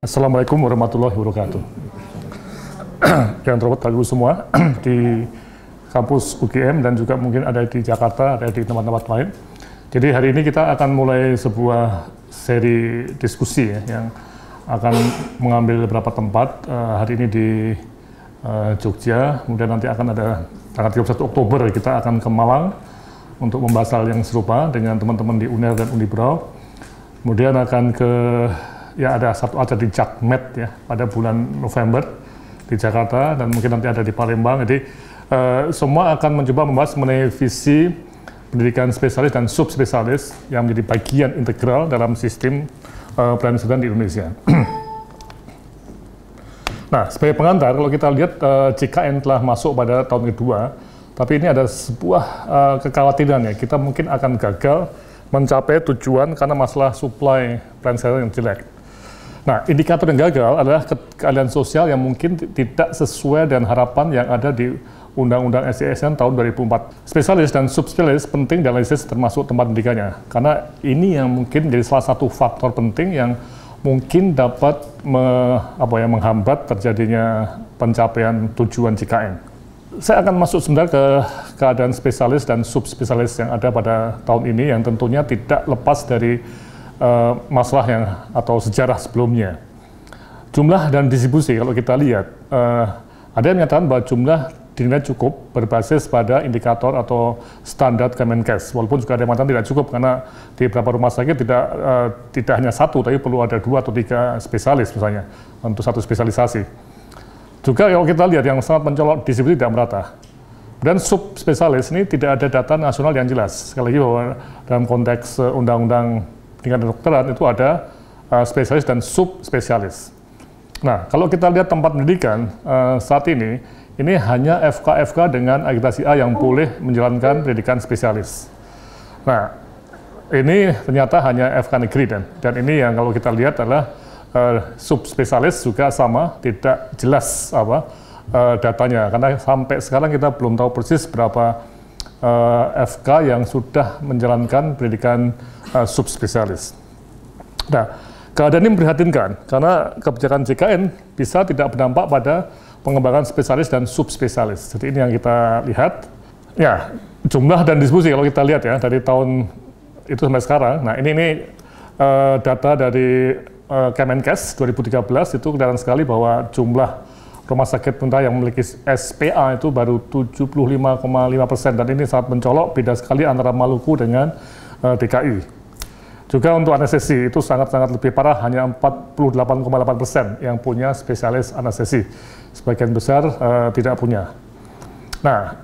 Assalamualaikum warahmatullahi wabarakatuh. Yang terhormat bagi semua di kampus UGM dan juga mungkin ada di Jakarta, ada di tempat-tempat lain. Jadi hari ini kita akan mulai sebuah seri diskusi ya, yang akan mengambil beberapa tempat uh, hari ini di uh, Jogja, kemudian nanti akan ada tanggal 31 Oktober kita akan ke Malang untuk membahas hal yang serupa dengan teman-teman di UNER dan Unibraw. Kemudian akan ke ya ada satu acara di Jakmet ya pada bulan November di Jakarta dan mungkin nanti ada di Palembang. Jadi uh, semua akan mencoba membahas mengenai visi pendidikan spesialis dan subspesialis yang menjadi bagian integral dalam sistem uh, pelayanan di Indonesia. nah, sebagai pengantar, kalau kita lihat uh, eh, JKN telah masuk pada tahun kedua, tapi ini ada sebuah uh, kekhawatiran ya, kita mungkin akan gagal mencapai tujuan karena masalah supply pelayanan kesehatan yang jelek. Nah, indikator yang gagal adalah keadaan sosial yang mungkin tidak sesuai dengan harapan yang ada di Undang-Undang SDSN e tahun 2004. Spesialis dan subspesialis penting dalam analisis e termasuk tempat pendidikannya, karena ini yang mungkin menjadi salah satu faktor penting yang mungkin dapat me, apa ya, menghambat terjadinya pencapaian tujuan JKN. Saya akan masuk sebentar ke keadaan spesialis dan subspesialis yang ada pada tahun ini yang tentunya tidak lepas dari Eh, masalah yang atau sejarah sebelumnya. Jumlah dan distribusi kalau kita lihat uh, ada yang menyatakan bahwa jumlah dinilai cukup berbasis pada indikator atau standar Kemenkes. Walaupun juga ada yang tidak cukup karena di beberapa rumah sakit tidak uh, tidak hanya satu, tapi perlu ada dua atau tiga spesialis misalnya untuk satu spesialisasi. Juga kalau kita lihat yang sangat mencolok distribusi tidak merata. Dan sub spesialis ini tidak ada data nasional yang jelas. Sekali lagi bahwa dalam konteks undang-undang tingkat kedokteran itu ada uh, spesialis dan subspesialis. Nah, kalau kita lihat tempat pendidikan uh, saat ini, ini hanya FK-FK dengan akreditasi A yang boleh menjalankan pendidikan spesialis. Nah, ini ternyata hanya FK negeri dan dan ini yang kalau kita lihat adalah uh, subspesialis juga sama, tidak jelas apa uh, datanya karena sampai sekarang kita belum tahu persis berapa uh, FK yang sudah menjalankan pendidikan uh, subspesialis. Nah, keadaan ini memprihatinkan karena kebijakan JKN bisa tidak berdampak pada pengembangan spesialis dan subspesialis. Jadi ini yang kita lihat. Ya, jumlah dan distribusi kalau kita lihat ya dari tahun itu sampai sekarang. Nah, ini ini uh, data dari uh, Kemenkes 2013 itu kelihatan sekali bahwa jumlah rumah sakit pemerintah yang memiliki SPA itu baru 75,5 persen dan ini sangat mencolok beda sekali antara Maluku dengan uh, eh, DKI. Juga untuk anestesi itu sangat-sangat lebih parah, hanya 48,8 persen yang punya spesialis anestesi. Sebagian besar uh, tidak punya. Nah,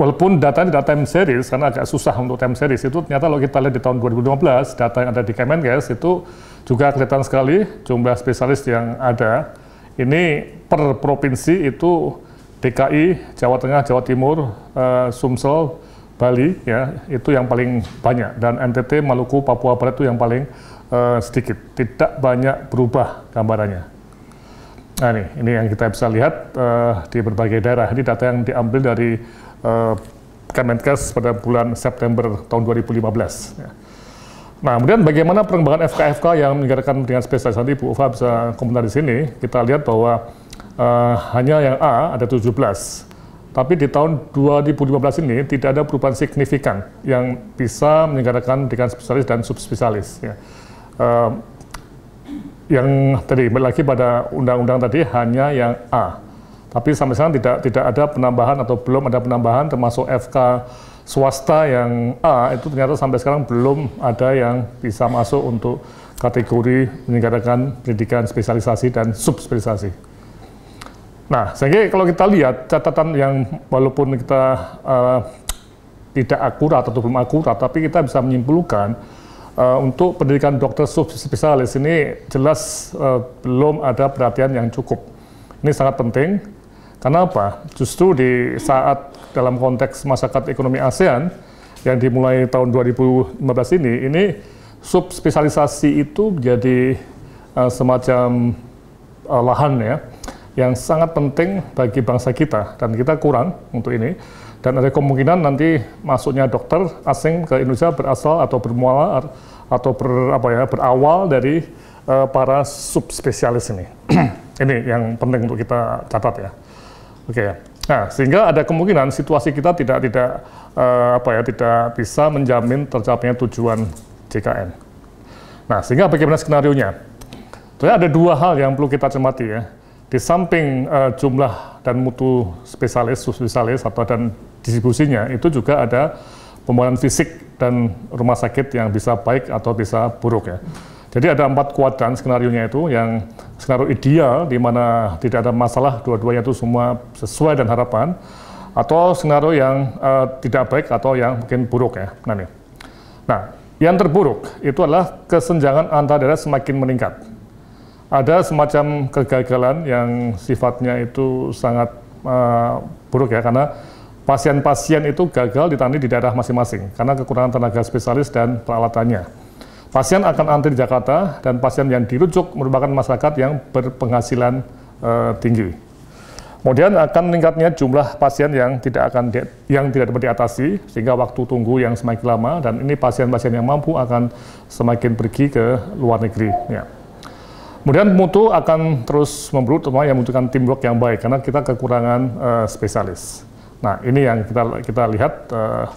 walaupun data tidak time series, karena agak susah untuk time series, itu ternyata kalau kita lihat di tahun 2015, data yang ada di Kemenkes itu juga kelihatan sekali jumlah spesialis yang ada. Ini per provinsi itu DKI, Jawa Tengah, Jawa Timur, uh, Sumsel, Bali ya itu yang paling banyak dan NTT, Maluku, Papua Barat itu yang paling uh, sedikit, tidak banyak berubah gambarannya. Nah ini, ini yang kita bisa lihat uh, di berbagai daerah. Ini data yang diambil dari uh, Kemenkes pada bulan September tahun 2015. Ya. Nah, kemudian bagaimana perkembangan FKFK yang meninggalkan dengan spesialis nanti Bu Ufa bisa komentar di sini. Kita lihat bahwa uh, hanya yang A ada 17, tapi di tahun 2015 ini tidak ada perubahan signifikan yang bisa menyelenggarakan pendidikan spesialis dan subspesialis. Ya. Uh, yang tadi lagi pada undang-undang tadi hanya yang A. Tapi sampai sekarang tidak tidak ada penambahan atau belum ada penambahan termasuk FK swasta yang A itu ternyata sampai sekarang belum ada yang bisa masuk untuk kategori menyelenggarakan pendidikan spesialisasi dan subspesialisasi. Nah, sehingga kalau kita lihat catatan yang walaupun kita uh, tidak akurat atau belum akurat, tapi kita bisa menyimpulkan uh, untuk pendidikan dokter subspesialis ini jelas uh, belum ada perhatian yang cukup. Ini sangat penting. Karena apa? Justru di saat dalam konteks masyarakat ekonomi ASEAN yang dimulai tahun 2015 ini, ini subspesialisasi itu menjadi uh, semacam uh, lahan ya yang sangat penting bagi bangsa kita dan kita kurang untuk ini dan ada kemungkinan nanti masuknya dokter asing ke Indonesia berasal atau bermuara atau ber, apa ya berawal dari uh, para subspesialis ini ini yang penting untuk kita catat ya oke okay. nah sehingga ada kemungkinan situasi kita tidak tidak uh, apa ya tidak bisa menjamin tercapainya tujuan JKN nah sehingga bagaimana skenario nya ada dua hal yang perlu kita cermati ya di samping uh, jumlah dan mutu spesialis, subspesialis, atau dan distribusinya, itu juga ada pembuatan fisik dan rumah sakit yang bisa baik atau bisa buruk ya. Jadi ada empat kuadran skenario-nya itu yang skenario ideal di mana tidak ada masalah dua-duanya itu semua sesuai dan harapan atau skenario yang uh, tidak baik atau yang mungkin buruk ya. Nah, nih. nah, yang terburuk itu adalah kesenjangan antar daerah semakin meningkat ada semacam kegagalan yang sifatnya itu sangat uh, buruk ya karena pasien-pasien itu gagal ditangani di daerah masing-masing karena kekurangan tenaga spesialis dan peralatannya. Pasien akan antri di Jakarta dan pasien yang dirujuk merupakan masyarakat yang berpenghasilan uh, tinggi. Kemudian akan meningkatnya jumlah pasien yang tidak akan di, yang tidak dapat diatasi sehingga waktu tunggu yang semakin lama dan ini pasien-pasien yang mampu akan semakin pergi ke luar negeri. Ya. Kemudian mutu akan terus memburuk, terutama yang membutuhkan teamwork yang baik karena kita kekurangan uh, spesialis. Nah, ini yang kita kita lihat. Uh,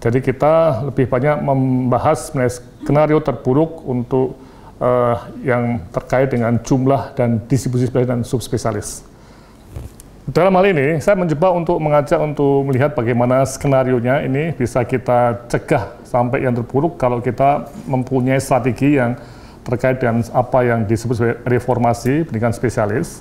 jadi kita lebih banyak membahas skenario terburuk untuk uh, yang terkait dengan jumlah dan distribusi spesialis dan subspesialis. Dalam hal ini, saya mencoba untuk mengajak untuk melihat bagaimana skenario-nya ini bisa kita cegah sampai yang terburuk kalau kita mempunyai strategi yang terkait dengan apa yang disebut sebagai reformasi pendidikan spesialis.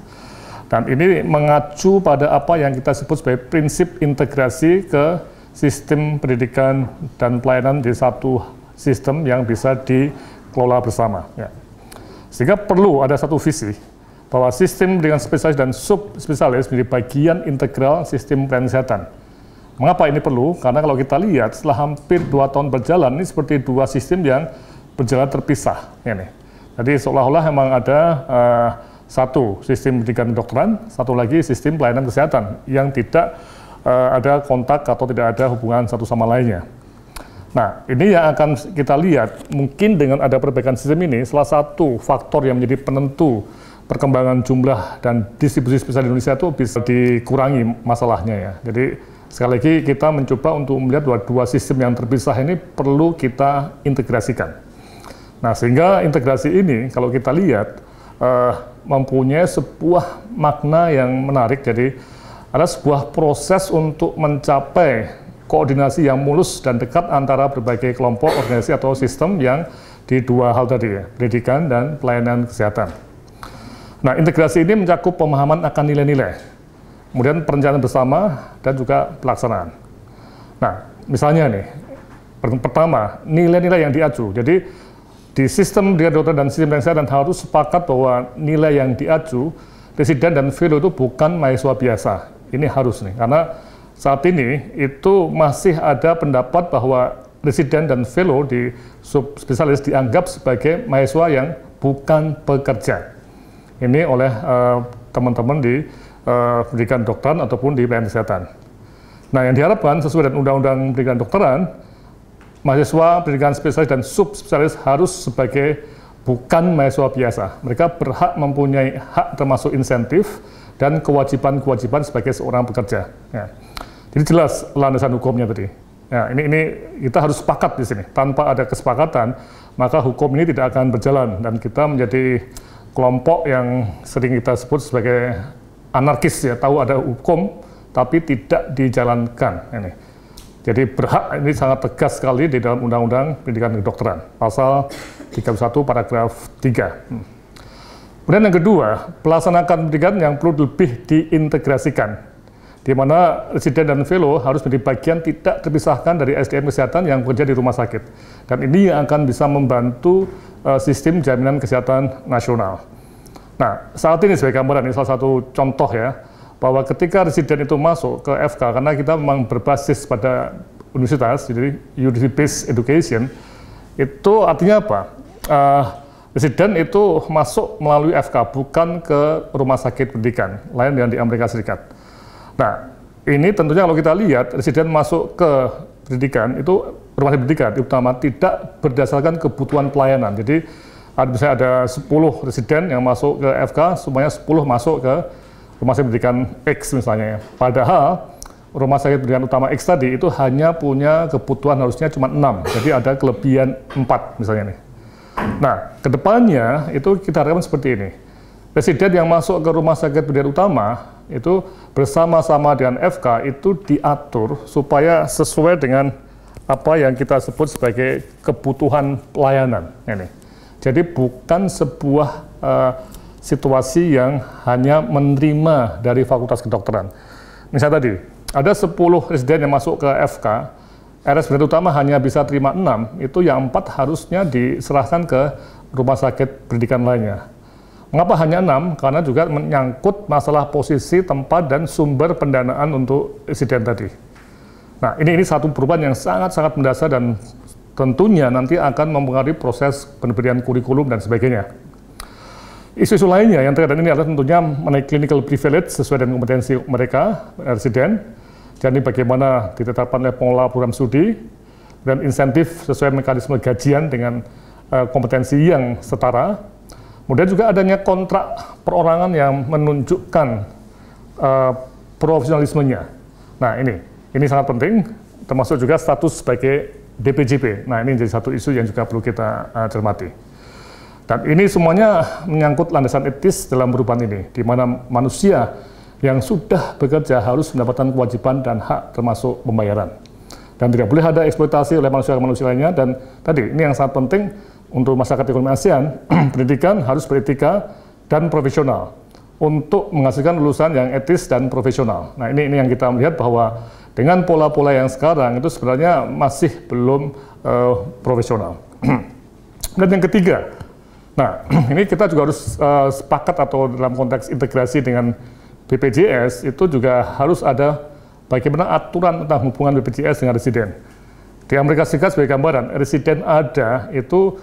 Dan ini mengacu pada apa yang kita sebut sebagai prinsip integrasi ke sistem pendidikan dan pelayanan di satu sistem yang bisa dikelola bersama. Ya. Sehingga perlu ada satu visi bahwa sistem dengan spesialis dan subspesialis menjadi bagian integral sistem pelayanan kesehatan. Mengapa ini perlu? Karena kalau kita lihat setelah hampir dua tahun berjalan, ini seperti dua sistem yang berjalan terpisah ini. Ya Jadi seolah-olah memang ada uh, satu sistem pendidikan kedokteran, satu lagi sistem pelayanan kesehatan yang tidak uh, ada kontak atau tidak ada hubungan satu sama lainnya. Nah, ini yang akan kita lihat, mungkin dengan ada perbaikan sistem ini, salah satu faktor yang menjadi penentu perkembangan jumlah dan distribusi spesial di Indonesia itu bisa dikurangi masalahnya ya. Jadi sekali lagi kita mencoba untuk melihat dua, dua sistem yang terpisah ini perlu kita integrasikan. Nah, sehingga integrasi ini kalau kita lihat uh, mempunyai sebuah makna yang menarik. Jadi ada sebuah proses untuk mencapai koordinasi yang mulus dan dekat antara berbagai kelompok, organisasi atau sistem yang di dua hal tadi ya, pendidikan dan pelayanan kesehatan. Nah, integrasi ini mencakup pemahaman akan nilai-nilai, kemudian perencanaan bersama dan juga pelaksanaan. Nah, misalnya nih, pertama nilai-nilai yang diacu. Jadi di sistem dia dokter dan sistem yang saya dan harus sepakat bahwa nilai yang diacu residen dan fellow itu bukan mahasiswa biasa. Ini harus nih, karena saat ini itu masih ada pendapat bahwa residen dan fellow di subspesialis dianggap sebagai mahasiswa yang bukan pekerja. Ini oleh eh, teman-teman uh, di uh, pendidikan dokteran ataupun di pelayanan kesehatan. Nah, yang diharapkan sesuai dengan Undang-Undang Pendidikan Dokteran, mahasiswa pendidikan spesialis dan subspesialis harus sebagai bukan mahasiswa biasa. Mereka berhak mempunyai hak termasuk insentif dan kewajiban-kewajiban sebagai seorang pekerja. Ya. Jadi jelas landasan hukumnya tadi. Ya, ini ini kita harus sepakat di sini. Tanpa ada kesepakatan, maka hukum ini tidak akan berjalan dan kita menjadi kelompok yang sering kita sebut sebagai anarkis ya, tahu ada hukum tapi tidak dijalankan ini. Jadi berhak ini sangat tegas sekali di dalam Undang-Undang Pendidikan Kedokteran, pasal 31 paragraf 3. Hmm. Kemudian yang kedua, pelaksanaan pendidikan yang perlu lebih diintegrasikan, di mana residen dan fellow harus menjadi bagian tidak terpisahkan dari SDM kesehatan yang bekerja di rumah sakit. Dan ini yang akan bisa membantu eh, sistem jaminan kesehatan nasional. Nah, saat ini sebagai gambaran, ini salah satu contoh ya, bahwa ketika residen itu masuk ke FK karena kita memang berbasis pada universitas jadi university based education itu artinya apa uh, residen itu masuk melalui FK bukan ke rumah sakit pendidikan lain yang di Amerika Serikat nah ini tentunya kalau kita lihat residen masuk ke pendidikan itu rumah sakit pendidikan terutama tidak berdasarkan kebutuhan pelayanan jadi ada, misalnya ada 10 residen yang masuk ke FK semuanya 10 masuk ke rumah sakit pendidikan X misalnya ya. Padahal rumah sakit pendidikan utama X tadi itu hanya punya kebutuhan harusnya cuma 6. Jadi ada kelebihan 4 misalnya nih. Nah, kedepannya itu kita harapkan seperti ini. presiden yang masuk ke rumah sakit pendidikan utama itu bersama-sama dengan FK itu diatur supaya sesuai dengan apa yang kita sebut sebagai kebutuhan pelayanan ini. Jadi bukan sebuah uh, situasi yang hanya menerima dari Fakultas Kedokteran. Misalnya tadi, ada 10 residen yang masuk ke FK, RSPD utama hanya bisa terima 6, itu yang 4 harusnya diserahkan ke rumah sakit pendidikan lainnya. Mengapa hanya 6? Karena juga menyangkut masalah posisi, tempat, dan sumber pendanaan untuk insiden tadi. Nah, ini, ini satu perubahan yang sangat-sangat mendasar dan tentunya nanti akan mempengaruhi proses pemberian kurikulum dan sebagainya. Isu-isu lainnya yang terkait ini adalah tentunya mengenai clinical privilege sesuai dengan kompetensi mereka, residen. Jadi bagaimana ditetapkan oleh pengelola program studi dan insentif sesuai mekanisme gajian dengan uh, kompetensi yang setara. Kemudian juga adanya kontrak perorangan yang menunjukkan uh, profesionalismenya. Nah ini, ini sangat penting, termasuk juga status sebagai DPJP. Nah ini jadi satu isu yang juga perlu kita uh, cermati. Dan ini semuanya menyangkut landasan etis dalam perubahan ini, di mana manusia yang sudah bekerja harus mendapatkan kewajiban dan hak termasuk pembayaran. Dan tidak boleh ada eksploitasi oleh manusia manusia lainnya. Dan tadi, ini yang sangat penting untuk masyarakat ekonomi ASEAN, pendidikan harus beretika dan profesional untuk menghasilkan lulusan yang etis dan profesional. Nah ini, ini yang kita melihat bahwa dengan pola-pola yang sekarang itu sebenarnya masih belum uh, profesional. Dan yang ketiga, Nah, ini kita juga harus uh, sepakat atau dalam konteks integrasi dengan BPJS itu juga harus ada bagaimana aturan tentang hubungan BPJS dengan residen. Di Amerika Serikat sebagai gambaran, residen ada itu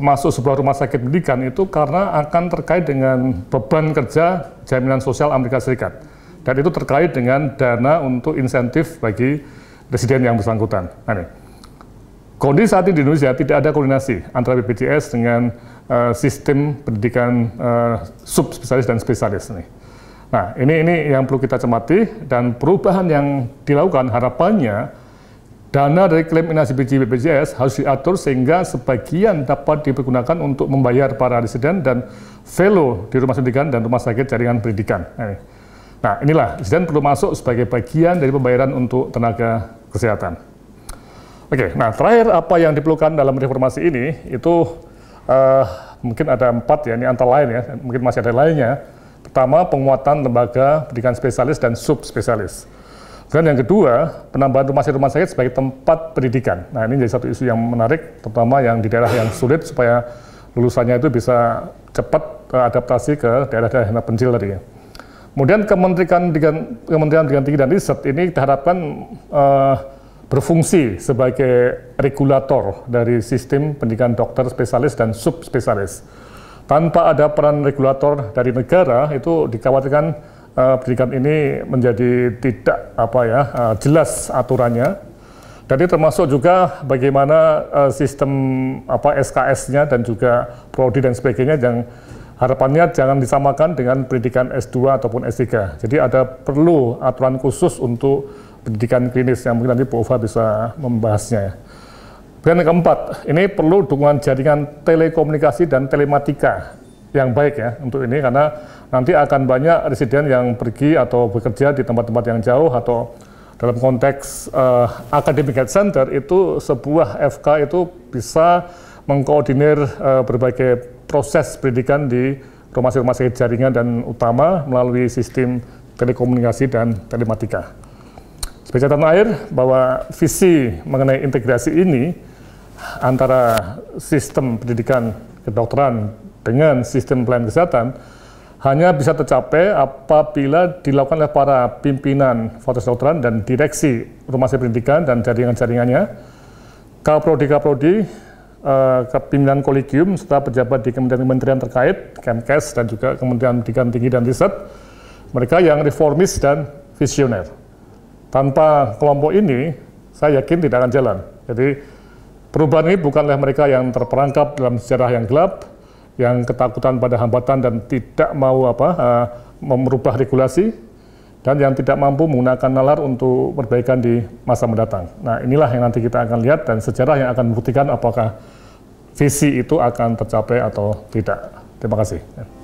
masuk sebuah rumah sakit pendidikan itu karena akan terkait dengan beban kerja jaminan sosial Amerika Serikat. Dan itu terkait dengan dana untuk insentif bagi residen yang bersangkutan. Nah, Kondisi saat ini di Indonesia tidak ada koordinasi antara BPJS dengan Eh, sistem pendidikan uh, subspesialis dan spesialis nih. Nah, ini ini yang perlu kita cermati dan perubahan yang dilakukan harapannya dana dari klaim inasibility BPJS harus diatur sehingga sebagian dapat dipergunakan untuk membayar para residen dan fellow di rumah pendidikan dan rumah sakit jaringan pendidikan. Nah, nah, inilah residen perlu masuk sebagai bagian dari pembayaran untuk tenaga kesehatan. Oke, nah terakhir apa yang diperlukan dalam reformasi ini itu uh, mungkin ada empat ya, ini antara lain ya, mungkin masih ada lainnya. Pertama, penguatan lembaga pendidikan spesialis dan subspesialis. Dan yang kedua, penambahan rumah sakit-rumah sakit sebagai tempat pendidikan. Nah ini jadi satu isu yang menarik, terutama yang di daerah yang sulit supaya lulusannya itu bisa cepat eh, adaptasi ke daerah-daerah yang pencil tadi ya. Kemudian Kementerian Pendidikan, Kementerian Pendidikan Tinggi dan Riset ini diharapkan uh, berfungsi sebagai regulator dari sistem pendidikan dokter spesialis dan subspesialis. Tanpa ada peran regulator dari negara itu dikhawatirkan uh, pendidikan ini menjadi tidak apa ya uh, jelas aturannya. Jadi termasuk juga bagaimana uh, sistem apa SKS-nya dan juga prodi dan sebagainya yang harapannya jangan disamakan dengan pendidikan S2 ataupun S3. Jadi ada perlu aturan khusus untuk pendidikan klinis yang mungkin nanti Bu Ova bisa membahasnya ya. Kemudian yang keempat, ini perlu dukungan jaringan telekomunikasi dan telematika yang baik ya untuk ini karena nanti akan banyak residen yang pergi atau bekerja di tempat-tempat yang jauh atau dalam konteks uh, academic health center itu sebuah FK itu bisa mengkoordinir uh, berbagai proses pendidikan di rumah sakit rumah sakit jaringan dan utama melalui sistem telekomunikasi dan telematika. Sebagai catatan air bahwa visi mengenai integrasi ini antara sistem pendidikan kedokteran dengan sistem pelayanan kesehatan hanya bisa tercapai apabila dilakukan oleh para pimpinan fakultas kedokteran dan direksi rumah sakit pendidikan dan jaringan-jaringannya, kaprodi-kaprodi, eh, kepimpinan kolegium, serta pejabat di kementerian-kementerian terkait, Kemkes dan juga Kementerian Pendidikan Tinggi dan Riset, mereka yang reformis dan visioner. Tanpa kelompok ini, saya yakin tidak akan jalan. Jadi perubahan ini bukanlah mereka yang terperangkap dalam sejarah yang gelap, yang ketakutan pada hambatan dan tidak mau apa eh, merubah regulasi, dan yang tidak mampu menggunakan nalar untuk perbaikan di masa mendatang. Nah inilah yang nanti kita akan lihat dan sejarah yang akan membuktikan apakah visi itu akan tercapai atau tidak. Terima kasih.